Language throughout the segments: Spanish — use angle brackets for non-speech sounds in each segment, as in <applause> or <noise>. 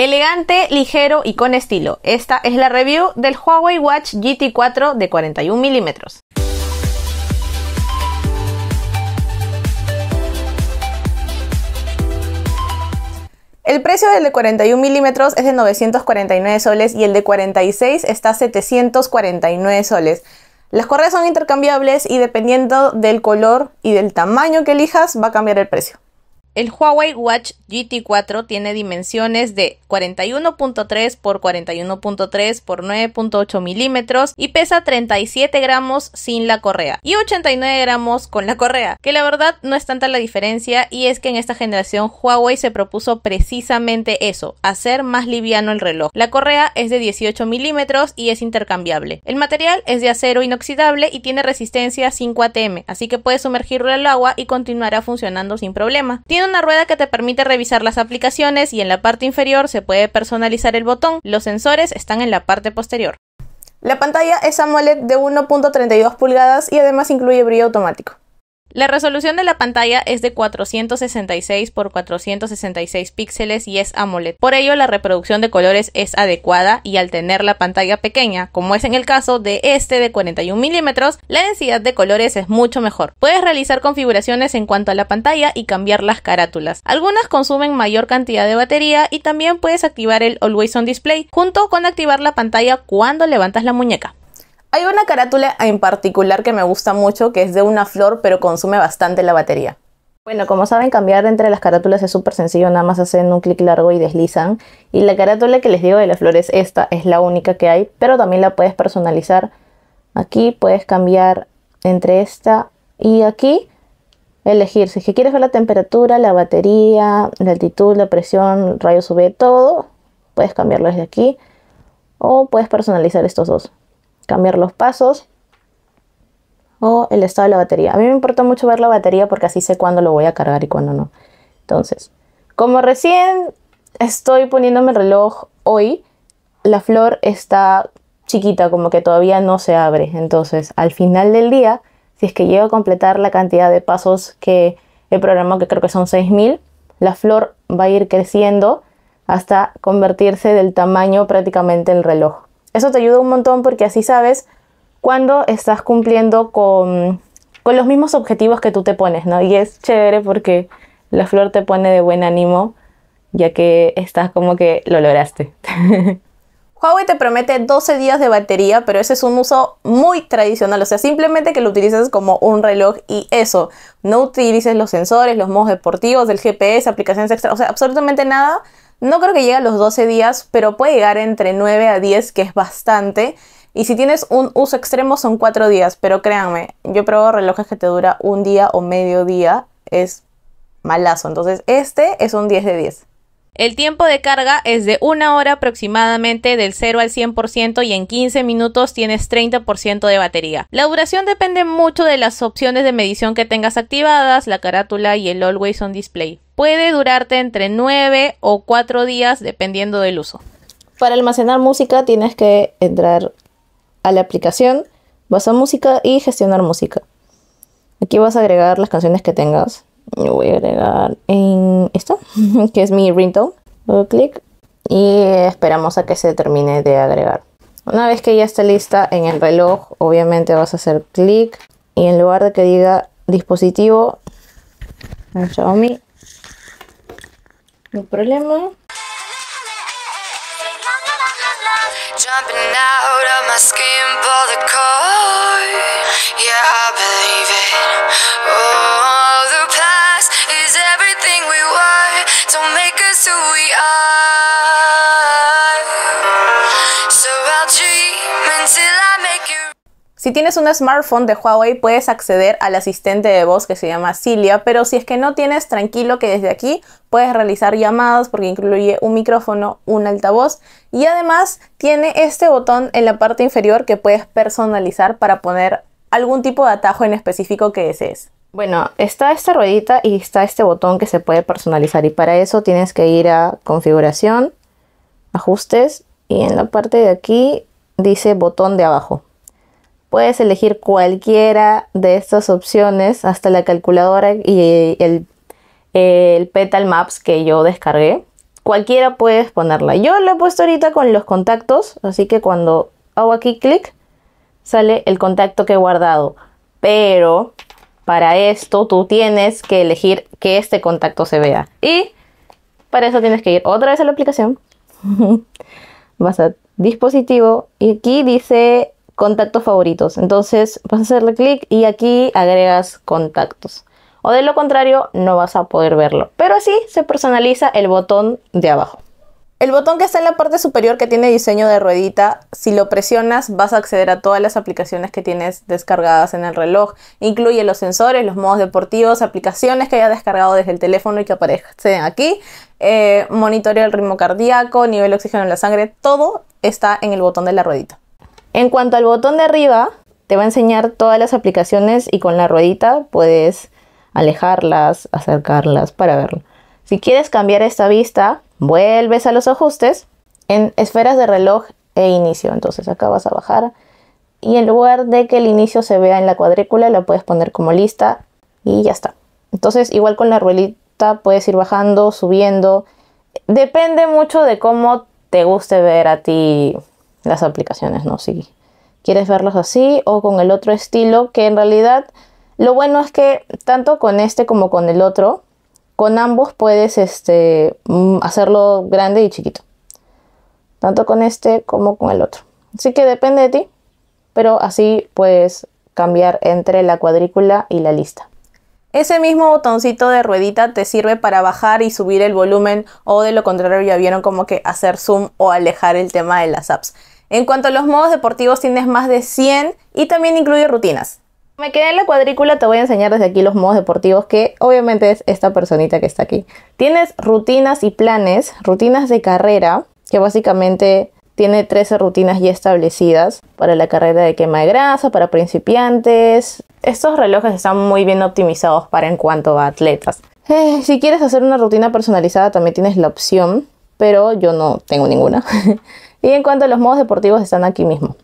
Elegante, ligero y con estilo. Esta es la review del Huawei Watch GT4 de 41 milímetros. El precio del de 41 milímetros es de 949 soles y el de 46 está a 749 soles. Las correas son intercambiables y dependiendo del color y del tamaño que elijas va a cambiar el precio. El Huawei Watch GT4 tiene dimensiones de 41.3 x 41.3 x 9.8 milímetros y pesa 37 gramos sin la correa y 89 gramos con la correa, que la verdad no es tanta la diferencia y es que en esta generación Huawei se propuso precisamente eso, hacer más liviano el reloj. La correa es de 18 milímetros y es intercambiable. El material es de acero inoxidable y tiene resistencia 5 ATM, así que puede sumergirlo al agua y continuará funcionando sin problema una rueda que te permite revisar las aplicaciones y en la parte inferior se puede personalizar el botón. Los sensores están en la parte posterior. La pantalla es AMOLED de 1.32 pulgadas y además incluye brillo automático. La resolución de la pantalla es de 466 x 466 píxeles y es AMOLED. Por ello, la reproducción de colores es adecuada y al tener la pantalla pequeña, como es en el caso de este de 41 milímetros, la densidad de colores es mucho mejor. Puedes realizar configuraciones en cuanto a la pantalla y cambiar las carátulas. Algunas consumen mayor cantidad de batería y también puedes activar el Always On Display junto con activar la pantalla cuando levantas la muñeca. Hay una carátula en particular que me gusta mucho, que es de una flor, pero consume bastante la batería. Bueno, como saben, cambiar entre las carátulas es súper sencillo, nada más hacen un clic largo y deslizan. Y la carátula que les digo de las flores esta, es la única que hay, pero también la puedes personalizar. Aquí puedes cambiar entre esta y aquí, elegir si quieres ver la temperatura, la batería, la altitud, la presión, rayos UV, todo, puedes cambiarlo desde aquí o puedes personalizar estos dos cambiar los pasos o el estado de la batería. A mí me importa mucho ver la batería porque así sé cuándo lo voy a cargar y cuándo no. Entonces, como recién estoy poniéndome el reloj hoy, la flor está chiquita, como que todavía no se abre. Entonces, al final del día, si es que llego a completar la cantidad de pasos que he programado, que creo que son 6000, la flor va a ir creciendo hasta convertirse del tamaño prácticamente el reloj. Eso te ayuda un montón porque así sabes cuando estás cumpliendo con, con los mismos objetivos que tú te pones, ¿no? Y es chévere porque la flor te pone de buen ánimo ya que estás como que lo lograste. <laughs> Huawei te promete 12 días de batería, pero ese es un uso muy tradicional, o sea, simplemente que lo utilices como un reloj y eso. No utilices los sensores, los modos deportivos, el GPS, aplicaciones extra, o sea, absolutamente nada no creo que llegue a los 12 días, pero puede llegar entre 9 a 10, que es bastante. Y si tienes un uso extremo son 4 días, pero créanme, yo pruebo relojes que te dura un día o medio día, es malazo. Entonces este es un 10 de 10. El tiempo de carga es de una hora aproximadamente del 0 al 100% y en 15 minutos tienes 30% de batería. La duración depende mucho de las opciones de medición que tengas activadas, la carátula y el always on display. Puede durarte entre 9 o 4 días dependiendo del uso. Para almacenar música tienes que entrar a la aplicación, vas a música y gestionar música. Aquí vas a agregar las canciones que tengas voy a agregar en esto, <laughs> que es mi ringtone. Doy clic y esperamos a que se termine de agregar. Una vez que ya está lista en el reloj, obviamente vas a hacer clic y en lugar de que diga dispositivo, el Xiaomi, no problema. Si tienes un smartphone de Huawei puedes acceder al asistente de voz que se llama Cilia, pero si es que no tienes, tranquilo que desde aquí puedes realizar llamadas porque incluye un micrófono, un altavoz y además tiene este botón en la parte inferior que puedes personalizar para poner algún tipo de atajo en específico que desees. Bueno, está esta ruedita y está este botón que se puede personalizar y para eso tienes que ir a configuración, ajustes y en la parte de aquí dice botón de abajo. Puedes elegir cualquiera de estas opciones hasta la calculadora y el, Petal Maps que yo descargué. Cualquiera puedes ponerla. Yo la he puesto ahorita con los contactos, así que cuando hago aquí clic sale el contacto que he guardado. Pero para esto tú tienes que elegir que este contacto se vea. Y para eso tienes que ir otra vez a la aplicación. <laughs> vas a dispositivo y aquí dice contactos favoritos. Entonces vas a hacerle clic y aquí agregas contactos. O de lo contrario no vas a poder verlo. Pero así se personaliza el botón de abajo. El botón que está en la parte superior que tiene diseño de ruedita, si lo presionas vas a acceder a todas las aplicaciones que tienes descargadas en el reloj. Incluye los sensores, los modos deportivos, aplicaciones que hayas descargado desde el teléfono y que aparecen aquí, eh, monitoreo del ritmo cardíaco, nivel de oxígeno en la sangre, todo está en el botón de la ruedita. En cuanto al botón de arriba, te va a enseñar todas las aplicaciones y con la ruedita puedes alejarlas, acercarlas para verlo. Si quieres cambiar esta vista, Vuelves a los ajustes en esferas de reloj e inicio. Entonces acá vas a bajar y en lugar de que el inicio se vea en la cuadrícula, la puedes poner como lista y ya está. Entonces igual con la ruedita puedes ir bajando, subiendo. Depende mucho de cómo te guste ver a ti las aplicaciones, ¿no? Si quieres verlos así o con el otro estilo, que en realidad lo bueno es que tanto con este como con el otro con ambos puedes este, mm, hacerlo grande y chiquito. Tanto con este como con el otro. Así que depende de ti, pero así puedes cambiar entre la cuadrícula y la lista. Ese mismo botoncito de ruedita te sirve para bajar y subir el volumen o de lo contrario ya vieron como que hacer zoom o alejar el tema de las apps. En cuanto a los modos deportivos tienes más de 100 y también incluye rutinas. Me quedé en la cuadrícula, te voy a enseñar desde aquí los modos deportivos, que obviamente es esta personita que está aquí. Tienes rutinas y planes, rutinas de carrera, que básicamente tiene 13 rutinas ya establecidas para la carrera de quema de grasa, para principiantes. Estos relojes están muy bien optimizados para en cuanto a atletas. Eh, si quieres hacer una rutina personalizada también tienes la opción, pero yo no tengo ninguna. <laughs> y en cuanto a los modos deportivos están aquí mismo.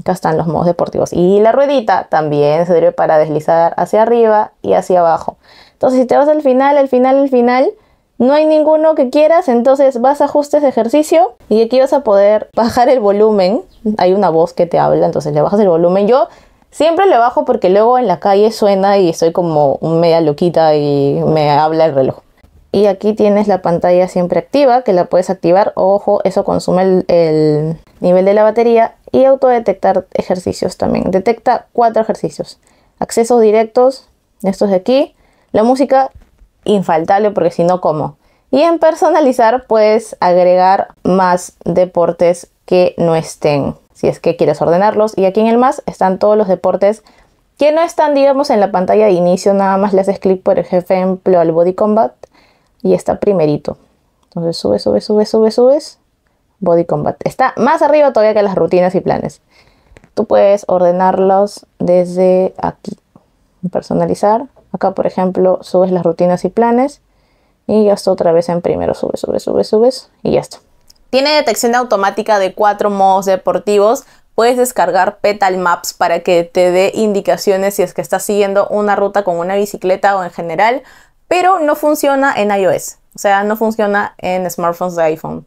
Acá están los modos deportivos. Y la ruedita también sirve para deslizar hacia arriba y hacia abajo. Entonces, si te vas al final, al final, al final, no hay ninguno que quieras, entonces vas a ajustes de ejercicio y aquí vas a poder bajar el volumen. Hay una voz que te habla, entonces le bajas el volumen. Yo siempre le bajo porque luego en la calle suena y soy como media loquita y me habla el reloj. Y aquí tienes la pantalla siempre activa, que la puedes activar. Ojo, eso consume el nivel de la batería y autodetectar ejercicios también. Detecta cuatro ejercicios. Accesos directos, estos de aquí. La música, infaltable porque si no, ¿cómo? Y en personalizar puedes agregar más deportes que no estén, si es que quieres ordenarlos. Y aquí en el más están todos los deportes que no están, digamos, en la pantalla de inicio. Nada más le haces clic, por ejemplo, al Body Combat y está primerito. Entonces sube, sube, sube, sube, sube. Body Combat. Está más arriba todavía que las rutinas y planes. Tú puedes ordenarlos desde aquí. Personalizar. Acá, por ejemplo, subes las rutinas y planes. Y ya está otra vez en primero. Sube, subes, subes, subes. Y ya está. Tiene detección automática de cuatro modos deportivos. Puedes descargar Petal Maps para que te dé indicaciones si es que estás siguiendo una ruta con una bicicleta o en general, pero no funciona en iOS. O sea, no funciona en smartphones de iPhone.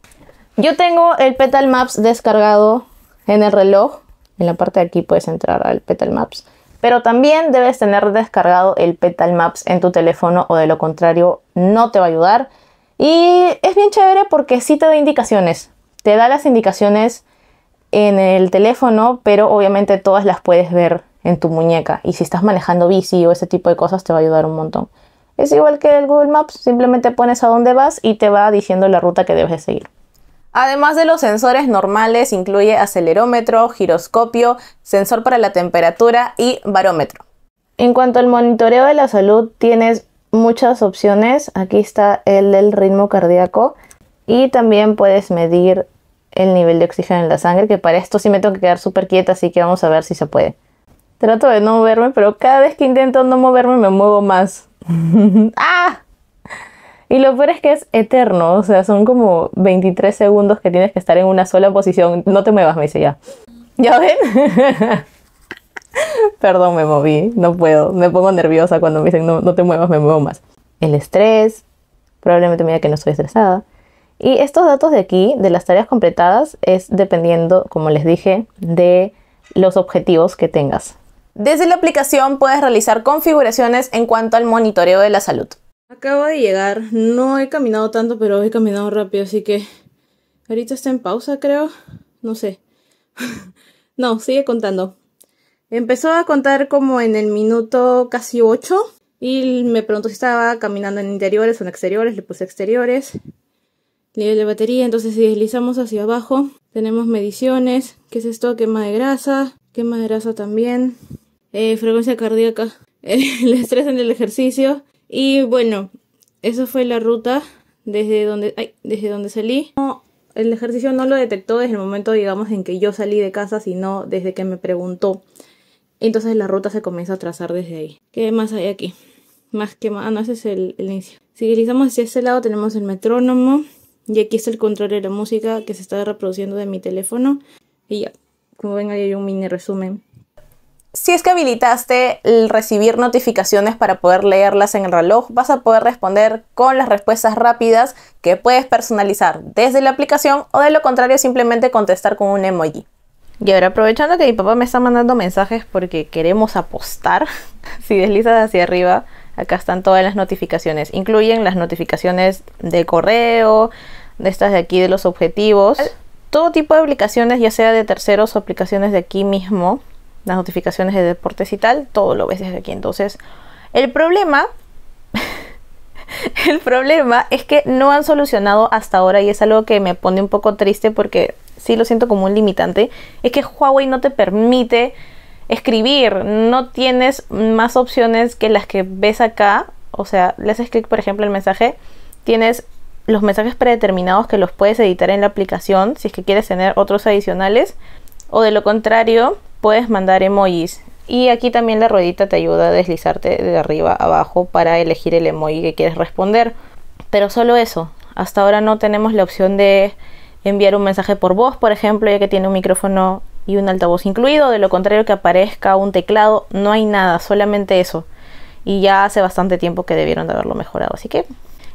Yo tengo el Petal Maps descargado en el reloj. En la parte de aquí puedes entrar al Petal Maps. Pero también debes tener descargado el Petal Maps en tu teléfono o de lo contrario no te va a ayudar. Y es bien chévere porque sí te da indicaciones. Te da las indicaciones en el teléfono, pero obviamente todas las puedes ver en tu muñeca. Y si estás manejando bici o ese tipo de cosas te va a ayudar un montón. Es igual que el Google Maps, simplemente pones a dónde vas y te va diciendo la ruta que debes de seguir. Además de los sensores normales, incluye acelerómetro, giroscopio, sensor para la temperatura y barómetro. En cuanto al monitoreo de la salud, tienes muchas opciones. Aquí está el del ritmo cardíaco y también puedes medir el nivel de oxígeno en la sangre, que para esto sí me tengo que quedar súper quieta, así que vamos a ver si se puede. Trato de no moverme, pero cada vez que intento no moverme me muevo más. <laughs> ¡Ah! Y lo peor es que es eterno, o sea, son como 23 segundos que tienes que estar en una sola posición. No te muevas, me dice ya. ¿Ya ven? <laughs> Perdón, me moví, no puedo. Me pongo nerviosa cuando me dicen no, te muevas, me muevo más. El estrés, probablemente me diga que no estoy estresada. Y estos datos de aquí, de las tareas completadas, es dependiendo, como les dije, de los objetivos que tengas. Desde la aplicación puedes realizar configuraciones en cuanto al monitoreo de la salud. Acabo de llegar, no he caminado tanto, pero he caminado rápido, así que ahorita está en pausa, creo. No sé. <laughs> no, sigue contando. Empezó a contar como en el minuto casi 8 y me preguntó si estaba caminando en interiores o en exteriores, le puse exteriores. Nivel de batería, entonces si deslizamos hacia abajo, tenemos mediciones, ¿qué es esto? Quema de grasa, quema de grasa también, eh, frecuencia cardíaca, <laughs> el estrés en el ejercicio, y bueno, esa fue la ruta desde donde, desde donde salí. el ejercicio no lo detectó desde el momento, digamos, en que yo salí de casa, sino desde que me preguntó. Entonces la ruta se comienza a trazar desde ahí. ¿Qué más hay aquí? Más que más. Ah, no, ese es el, inicio. Si utilizamos hacia este lado, tenemos el metrónomo. Y aquí está el control de la música que se está reproduciendo de mi teléfono. Y ya, como ven, ahí hay un mini resumen si es que habilitaste el recibir notificaciones para poder leerlas en el reloj, vas a poder responder con las respuestas rápidas que puedes personalizar desde la aplicación o de lo contrario simplemente contestar con un emoji. Y ahora aprovechando que mi papá me está mandando mensajes porque queremos apostar, <laughs> si deslizas hacia arriba, acá están todas las notificaciones. Incluyen las notificaciones de correo, de estas de aquí de los objetivos, todo tipo de aplicaciones, ya sea de terceros o aplicaciones de aquí mismo las notificaciones de deportes y tal, todo lo ves desde aquí. Entonces, el problema, <laughs> el problema es que no han solucionado hasta ahora y es algo que me pone un poco triste porque sí lo siento como un limitante, es que Huawei no te permite escribir, no tienes más opciones que las que ves acá, o sea, le haces clic por ejemplo el mensaje, tienes los mensajes predeterminados que los puedes editar en la aplicación si es que quieres tener otros adicionales o de lo contrario puedes mandar emojis y aquí también la ruedita te ayuda a deslizarte de arriba abajo para elegir el emoji que quieres responder. Pero solo eso, hasta ahora no tenemos la opción de enviar un mensaje por voz, por ejemplo, ya que tiene un micrófono y un altavoz incluido. De lo contrario, que aparezca un teclado, no hay nada, solamente eso. Y ya hace bastante tiempo que debieron de haberlo mejorado, así que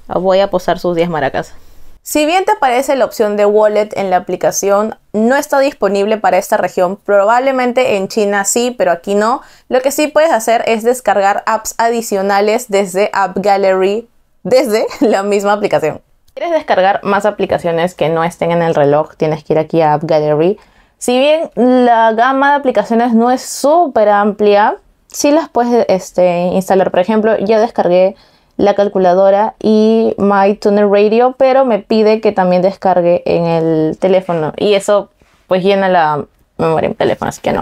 voy a posar sus 10 maracas. Si bien te aparece la opción de wallet en la aplicación, no está disponible para esta región, probablemente en China sí, pero aquí no. Lo que sí puedes hacer es descargar apps adicionales desde App Gallery, desde la misma aplicación. Si quieres descargar más aplicaciones que no estén en el reloj, tienes que ir aquí a App Gallery. Si bien la gama de aplicaciones no es súper amplia, sí las puedes este, instalar. Por ejemplo, yo descargué la calculadora y MyTunerRadio Radio, pero me pide que también descargue en el teléfono y eso pues llena la memoria en teléfono, así que no.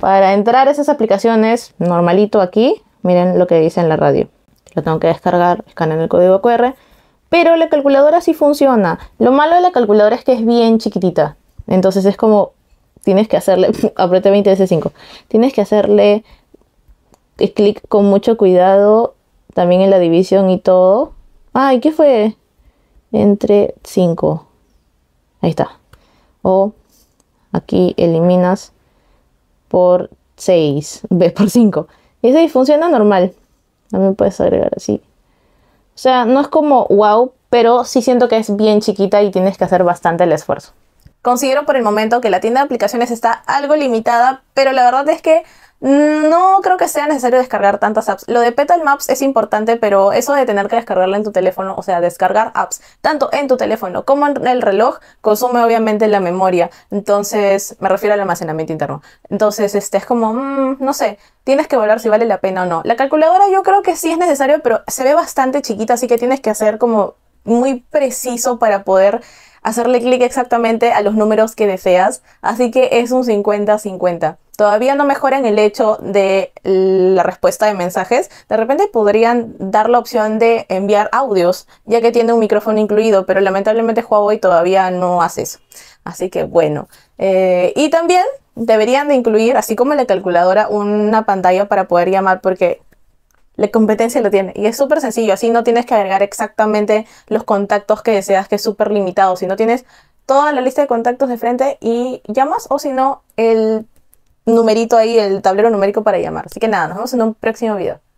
Para entrar a esas aplicaciones, normalito aquí, miren lo que dice en la radio. Lo tengo que descargar, escanear el código QR, pero la calculadora sí funciona. Lo malo de la calculadora es que es bien chiquitita, entonces es como tienes que hacerle, <laughs> apriete 20 veces 5 tienes que hacerle clic con mucho cuidado también en la división y todo. Ay, ¿qué fue? Entre 5. Ahí está. O aquí eliminas por 6. B <laughs> por 5. Y 6 funciona normal. También puedes agregar así. O sea, no es como wow, pero sí siento que es bien chiquita y tienes que hacer bastante el esfuerzo. Considero por el momento que la tienda de aplicaciones está algo limitada, pero la verdad es que Mm, no creo que sea necesario descargar tantas apps. Lo de Petal Maps es importante, pero eso de tener que descargarla en tu teléfono, o sea, descargar apps, tanto en tu teléfono como en el reloj, consume obviamente la memoria. Entonces, me refiero al almacenamiento interno. Entonces, este es como, mm, no sé, tienes que valorar si vale la pena o no. La calculadora yo creo que sí es necesario, pero se ve bastante chiquita, así que tienes que hacer como muy preciso para poder hacerle clic exactamente a los números que deseas. Así que es un 50-50 todavía no mejoran el hecho de la respuesta de mensajes, de repente podrían dar la opción de enviar audios, ya que tiene un micrófono incluido, pero lamentablemente Huawei todavía no hace eso. Así que bueno. Eh, y también deberían de incluir, así como la calculadora, una pantalla para poder llamar, porque la competencia lo tiene. Y es súper sencillo, así no tienes que agregar exactamente los contactos que deseas, que es súper limitado. Si no tienes toda la lista de contactos de frente y llamas, o si no, el numerito ahí, el tablero numérico para llamar. Así que nada, nos vemos en un próximo video.